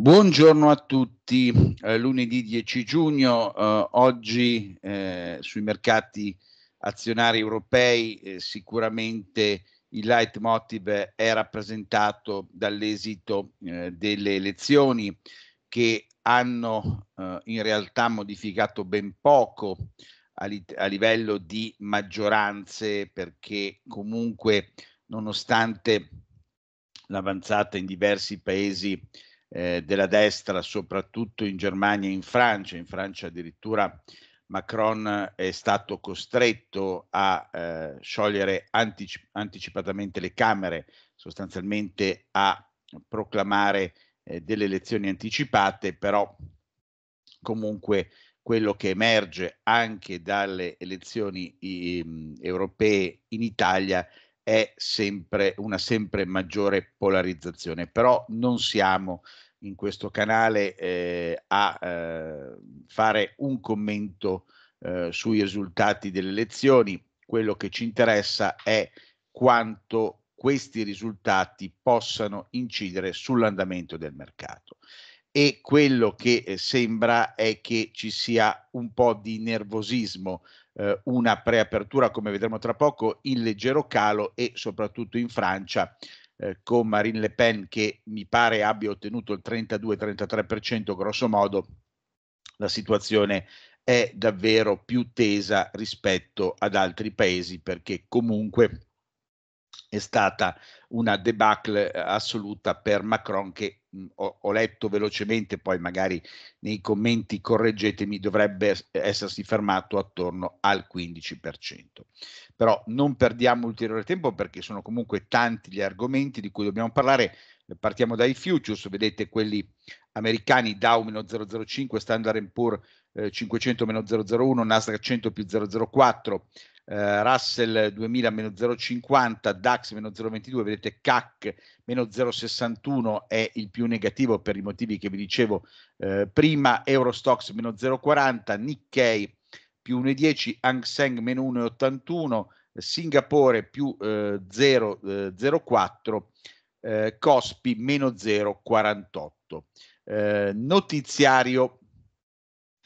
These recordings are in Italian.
Buongiorno a tutti, eh, lunedì 10 giugno, eh, oggi eh, sui mercati azionari europei eh, sicuramente il leitmotiv è rappresentato dall'esito eh, delle elezioni che hanno eh, in realtà modificato ben poco a, li- a livello di maggioranze perché comunque nonostante l'avanzata in diversi paesi eh, della destra, soprattutto in Germania e in Francia. In Francia addirittura Macron è stato costretto a eh, sciogliere anticip- anticipatamente le Camere, sostanzialmente a proclamare eh, delle elezioni anticipate, però comunque quello che emerge anche dalle elezioni i, europee in Italia è sempre una sempre maggiore polarizzazione, però non siamo in questo canale eh, a eh, fare un commento eh, sui risultati delle elezioni, quello che ci interessa è quanto questi risultati possano incidere sull'andamento del mercato. E quello che eh, sembra è che ci sia un po' di nervosismo eh, una preapertura, come vedremo tra poco, in leggero calo e soprattutto in Francia eh, con Marine Le Pen che mi pare abbia ottenuto il 32-33% grosso modo, la situazione è davvero più tesa rispetto ad altri paesi perché comunque è stata una debacle eh, assoluta per Macron che ho, ho, letto velocemente, poi magari nei commenti correggetemi, dovrebbe essersi fermato attorno al 15%. Però non perdiamo ulteriore tempo perché sono comunque tanti gli argomenti di cui dobbiamo parlare. Partiamo dai futures, vedete quelli americani, Dow-005, Standard Poor's eh, 500-001, Nasdaq 100 più 004, eh, Russell 2000-0,50, DAX 0,22, vedete CAC meno 0,61 è il più negativo per i motivi che vi dicevo eh, prima, Eurostox meno 0,40, Nikkei più 1,10, Hang Seng meno 1,81, Singapore più eh, 0,04, eh, Cospi eh, meno 0,48. Eh, notiziario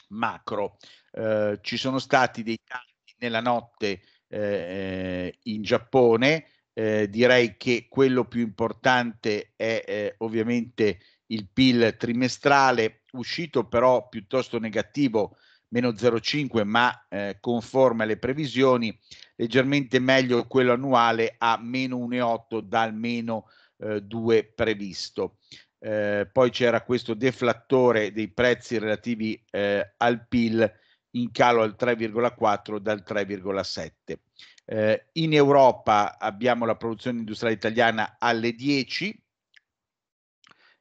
macro, eh, ci sono stati dei dati nella notte eh, eh, in Giappone. Eh, direi che quello più importante è eh, ovviamente il PIL trimestrale, uscito però piuttosto negativo, meno 0,5, ma eh, conforme alle previsioni, leggermente meglio quello annuale a meno 1,8 dal meno 2 previsto. Eh, poi c'era questo deflattore dei prezzi relativi eh, al PIL in calo al 3,4 dal 3,7. Eh, in Europa abbiamo la produzione industriale italiana alle 10,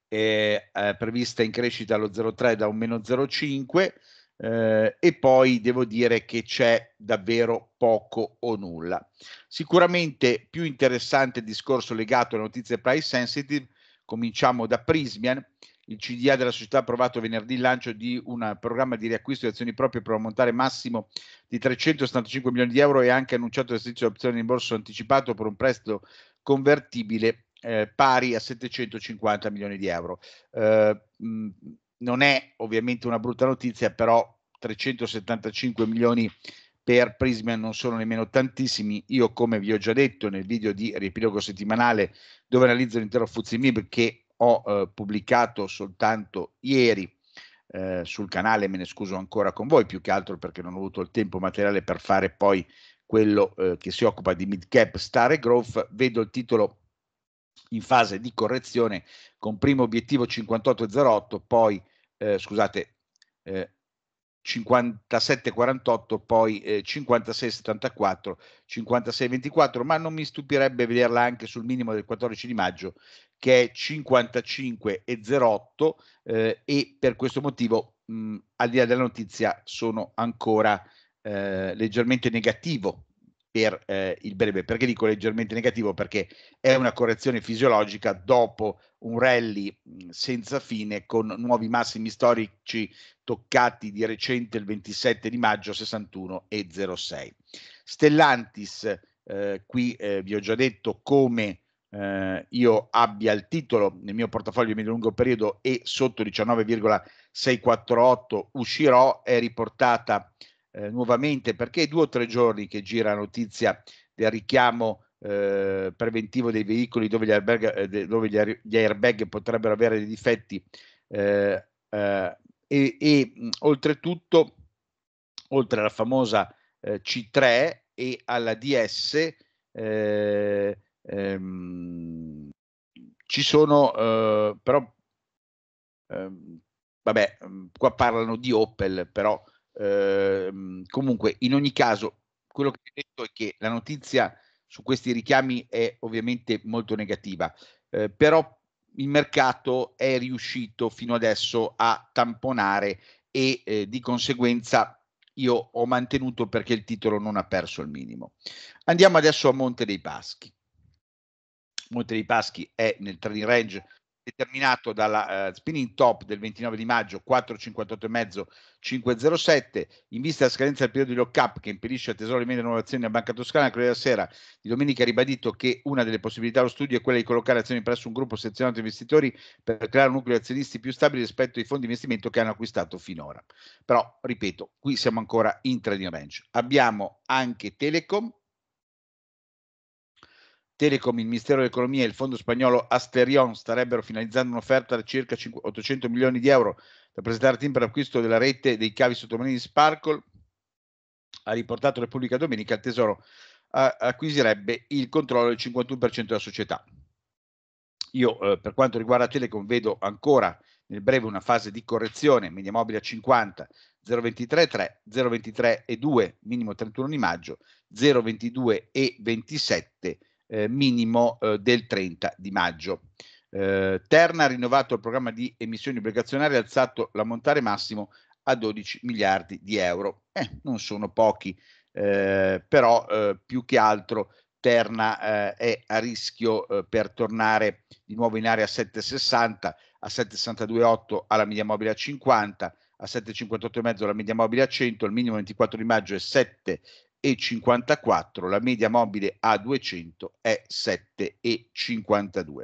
eh, eh, prevista in crescita allo 0,3 da un meno 0,5 eh, e poi devo dire che c'è davvero poco o nulla. Sicuramente più interessante il discorso legato alle notizie price sensitive, cominciamo da Prismian, il CDA della società ha approvato venerdì il lancio di un programma di riacquisto di azioni proprie per un montare massimo di 375 milioni di euro e ha anche annunciato l'esercizio di opzione in borsa anticipato per un prestito convertibile eh, pari a 750 milioni di euro. Eh, mh, non è ovviamente una brutta notizia, però 375 milioni per Prisma non sono nemmeno tantissimi. Io, come vi ho già detto nel video di riepilogo settimanale, dove analizzo l'intero Fuzzi MIB, che ho eh, pubblicato soltanto ieri eh, sul canale, me ne scuso ancora con voi, più che altro perché non ho avuto il tempo materiale per fare poi quello eh, che si occupa di mid cap star e growth, vedo il titolo in fase di correzione con primo obiettivo 58,08, poi eh, scusate, eh, 57-48, poi eh, 56-74, 56-24, ma non mi stupirebbe vederla anche sul minimo del 14 di maggio che è 55,08 eh, e per questo motivo, mh, al di là della notizia, sono ancora eh, leggermente negativo per eh, il breve. Perché dico leggermente negativo? Perché è una correzione fisiologica dopo un rally senza fine con nuovi massimi storici toccati di recente il 27 di maggio 61 e 06. Stellantis, eh, qui eh, vi ho già detto come eh, io abbia il titolo nel mio portafoglio di lungo periodo e sotto 19,648 uscirò, è riportata eh, nuovamente perché è due o tre giorni che gira la notizia del richiamo eh, preventivo dei veicoli dove gli airbag, eh, dove gli airbag potrebbero avere dei difetti eh, eh, e, e oltretutto oltre alla famosa C3 e alla DS ehm, ci sono però ehm, vabbè qua parlano di Opel però Ehm, comunque, in ogni caso, quello che ho detto è che la notizia su questi richiami è ovviamente molto negativa, eh, però il mercato è riuscito fino adesso a tamponare e eh, di conseguenza io ho mantenuto perché il titolo non ha perso il minimo. Andiamo adesso a Monte dei Paschi. Monte dei Paschi è nel trading range determinato dalla uh, spinning top del 29 di maggio 4,58,5 5,07 in vista della scadenza del periodo di lock up che impedisce al Tesoro di vendere nuove azioni a Banca Toscana, il Corriere Sera di domenica ha ribadito che una delle possibilità allo studio è quella di collocare azioni presso un gruppo selezionato di investitori per creare un nucleo di azionisti più stabili rispetto ai fondi di investimento che hanno acquistato finora. Però, ripeto, qui siamo ancora in trading range. Abbiamo anche Telecom Telecom, il Ministero dell'Economia e il fondo spagnolo Asterion starebbero finalizzando un'offerta da circa 800 milioni di euro da presentare a team per l'acquisto della rete dei cavi sottomarini Sparkle, ha riportato Repubblica Domenica, il Tesoro acquisirebbe il controllo del 51% della società. Io eh, per quanto riguarda Telecom vedo ancora nel breve una fase di correzione, media mobile a 50, 0,23,3, 0,23 e 2, minimo 31 di maggio, 0,22 e 27 eh, minimo eh, del 30 di maggio. Eh, Terna ha rinnovato il programma di emissioni obbligazionarie e alzato l'ammontare massimo a 12 miliardi di euro. Eh, non sono pochi, eh, però eh, più che altro Terna è a rischio per tornare di nuovo in area 760, a 762,8 alla media mobile a 50, a 7,58,5 alla media mobile a 100, il minimo 24 di maggio è 7 e 54, la media mobile A200 è 7,52.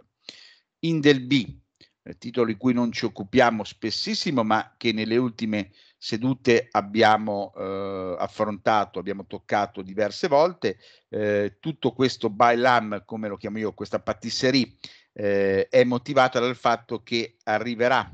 Indel B, eh, titolo di cui non ci occupiamo spessissimo, ma che nelle ultime sedute abbiamo eh, affrontato, abbiamo toccato diverse volte, eh, tutto questo bailam, come lo chiamo io, questa patisserie, eh, è motivata dal fatto che arriverà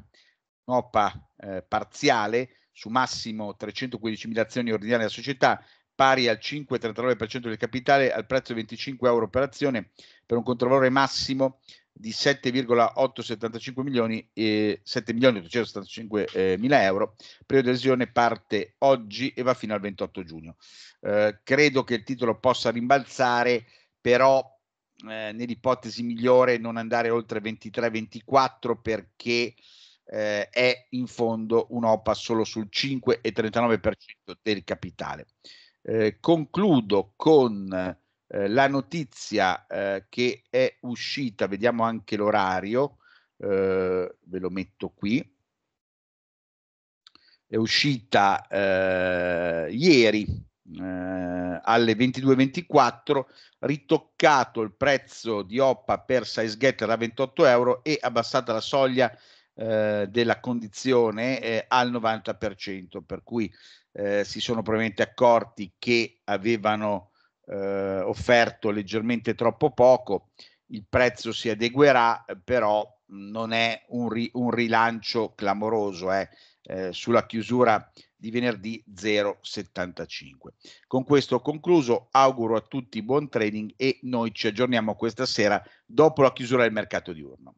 un'OPA eh, parziale su massimo 315.000 azioni ordinarie della società pari al 5,39% del capitale al prezzo di 25 euro per azione per un controvalore massimo di 7,875 milioni e 7 milioni 875 eh, mila euro. Periodo di adesione parte oggi e va fino al 28 giugno. Eh, credo che il titolo possa rimbalzare, però eh, nell'ipotesi migliore non andare oltre 23-24 perché eh, è in fondo un'OPA solo sul 5,39% del capitale. Eh, concludo con eh, la notizia eh, che è uscita, vediamo anche l'orario, eh, ve lo metto qui, è uscita eh, ieri alle 22.24, ritoccato il prezzo di Oppa per Size Getter a 28 euro e abbassata la soglia della condizione al 90%, per cui eh, si sono probabilmente accorti che avevano eh, offerto leggermente troppo poco, il prezzo si adeguerà, però non è un, ri- un rilancio clamoroso, eh. eh sulla chiusura di venerdì 0,75. Con questo ho concluso, auguro a tutti buon trading e noi ci aggiorniamo questa sera dopo la chiusura del mercato diurno.